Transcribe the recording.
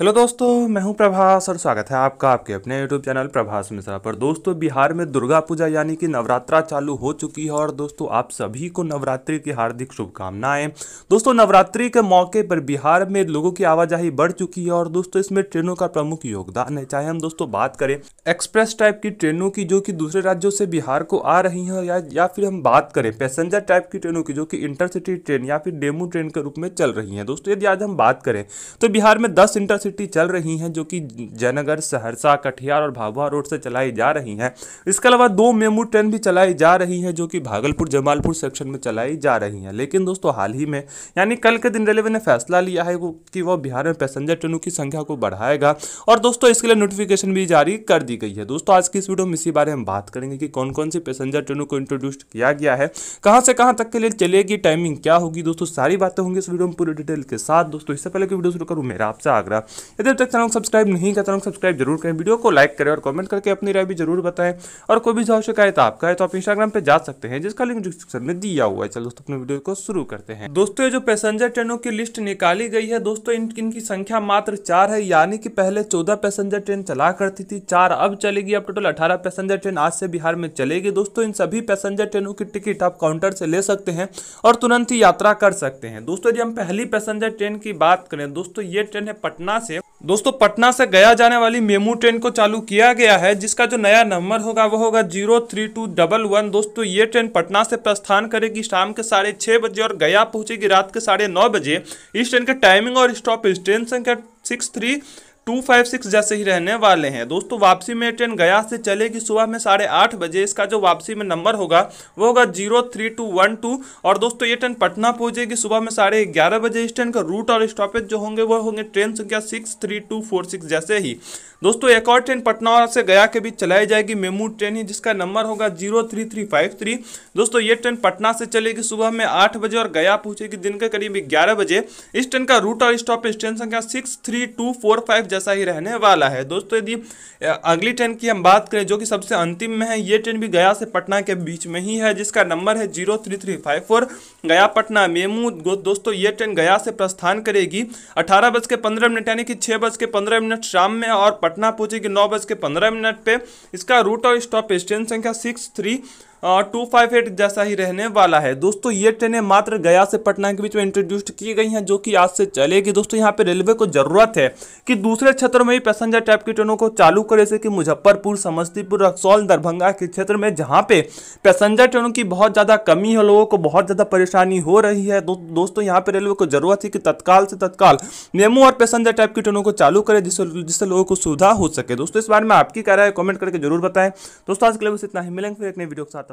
hello दोस्तों मैं हूं प्रभास और स्वागत है आपका आपके अपने यूट्यूब चैनल प्रभास मिश्रा पर दोस्तों बिहार में दुर्गा पूजा यानी कि नवरात्रा चालू हो चुकी है और दोस्तों आप सभी को नवरात्रि की हार्दिक शुभकामनाएं दोस्तों नवरात्रि के मौके पर बिहार में लोगों की आवाजाही बढ़ चुकी है और दोस्तों इसमें ट्रेनों का प्रमुख योगदान है चाहे हम दोस्तों बात करें एक्सप्रेस टाइप की ट्रेनों की जो कि दूसरे राज्यों से बिहार को आ रही है या या फिर हम बात करें पैसेंजर टाइप की ट्रेनों की जो कि इंटरसिटी ट्रेन या फिर डेमू ट्रेन के रूप में चल रही है दोस्तों यदि आज हम बात करें तो बिहार में दस इंटर सिटी चल रही हैं जो कि जयनगर सहरसा कटिहार और भाभा रोड से चलाई जा रही हैं इसके अलावा दो मेमू ट्रेन भी चलाई जा रही हैं जो कि भागलपुर जमालपुर सेक्शन में चलाई जा रही हैं लेकिन दोस्तों हाल ही में यानी कल के दिन रेलवे ने फैसला लिया है कि वह बिहार में पैसेंजर ट्रेनों की संख्या को बढ़ाएगा और दोस्तों इसके लिए नोटिफिकेशन भी जारी कर दी गई है दोस्तों आज की इस वीडियो में इसी बारे में बात करेंगे कि कौन कौन सी पैसेंजर ट्रेनों को इंट्रोड्यूस किया गया है कहाँ से कहाँ तक के लिए चलेगी टाइमिंग क्या होगी दोस्तों सारी बातें होंगी इस वीडियो में पूरी डिटेल के साथ दोस्तों इससे पहले की वीडियो शुरू करूँ मेरा आपसे आग्रह यदि अब तक चैनल को सब्सक्राइब नहीं करता सब्सक्राइब जरूर करें वीडियो को लाइक करें और कमेंट करके अपनी राय भी जरूर बताएं और कोई भी जो शिकायत आपका है तो आप इंस्टाग्राम पर जा सकते हैं जिसका लिंक डिस्क्रिप्शन में दिया हुआ है चलो दोस्तों अपने वीडियो को शुरू करते हैं दोस्तों जो पैसेंजर ट्रेनों की लिस्ट निकाली गई है दोस्तों इनकी संख्या मात्र चार है यानी कि पहले चौदह पैसेंजर ट्रेन चला करती थी चार अब चलेगी अब टोटल अठारह पैसेंजर ट्रेन आज से बिहार में चलेगी दोस्तों इन सभी पैसेंजर ट्रेनों की टिकट आप काउंटर से ले सकते हैं और तुरंत ही यात्रा कर सकते हैं दोस्तों यदि हम पहली पैसेंजर ट्रेन की बात करें दोस्तों ये ट्रेन है पटना से दोस्तों पटना से गया जाने वाली मेमू ट्रेन को चालू किया गया है जिसका जो नया नंबर होगा वो होगा zero three two double one दोस्तों ये ट्रेन पटना से प्रस्थान करेगी शाम के साढ़े छः बजे और गया पहुंचेगी रात के साढ़े नौ बजे इस ट्रेन के टाइमिंग और स्टॉप इस ट्रेन संख्या six three two five six जैसे ही रहने वाले हैं दोस्तों वापसी में ट्रेन गया से चलेगी सुबह में साढ़े आठ बजे इसका जो वापसी में नंबर होगा वो होगा zero three two one two और दोस्तों ये ट्रेन पटना पहुंचेगी सुबह में साढ़े ग्यारह बजे इस ट्रेन का रूट और स्टॉपेज जो होंगे वो होंगे ट्रेन संख्या six three two four six जैसे ही दोस्तों एक और ट्रेन पटना और से गया के बीच चलाई जाएगी मेमू ट्रेन ही जिसका नंबर होगा zero three three five three दोस्तों ये ट्रेन पटना से चलेगी सुबह में आठ बजे और गया पहुंचेगी दिन के करीब ग्यारह बजे इस ट्रेन का रूट और स्टॉपेज ट्रेन संख्या six three two four five जैसा ही रहने वाला है दोस्तों यदि अगली ट्रेन की हम बात करें जो कि सबसे अंतिम में है ये ट्रेन भी गया से पटना के बीच में ही है जिसका नंबर है zero three three five four Gaya Patna MEMU दोस्तों ये ट्रेन गया से प्रस्थान करेगी अठारह बज के पंद्रह मिनट यानी कि छः बज के पंद्रह मिनट शाम में और पटना पहुंचेगी नौ बज के पंद्रह मिनट पे इसका रूट और स्टॉपेज ट्रेन संख्या six three two five eight जैसा ही रहने वाला है दोस्तों ये ट्रेनें मात्र गया से पटना के बीच में इंट्रोड्यूस्ड की गई हैं जो कि आज से चलेगी दोस्तों यहाँ पे रेलवे को ज़रूरत है कि दूसरे क्षेत्रों में भी पैसेंजर टाइप की ट्रेनों को चालू करे जैसे कि मुजफ्फरपुर समस्तीपुर रक्सौल दरभंगा के क्षेत्र में जहाँ पे पैसेंजर ट्रेनों की बहुत ज़्यादा कमी है लोगों को बहुत ज़्यादा परेशानी हो रही है दोस्तों यहाँ पे रेलवे को ज़रूरत है कि तत्काल से तत्काल नेमू और पैसेंजर टाइप की ट्रेनों को चालू करे जिससे जिससे लोगों को सुविधा हो सके दोस्तों इस बारे में आपकी क्या है कॉमेंट करके जरूर बताएं दोस्तों आज के लिए बस इतना ही मिलेंगे फिर एक नई वीडियो के साथ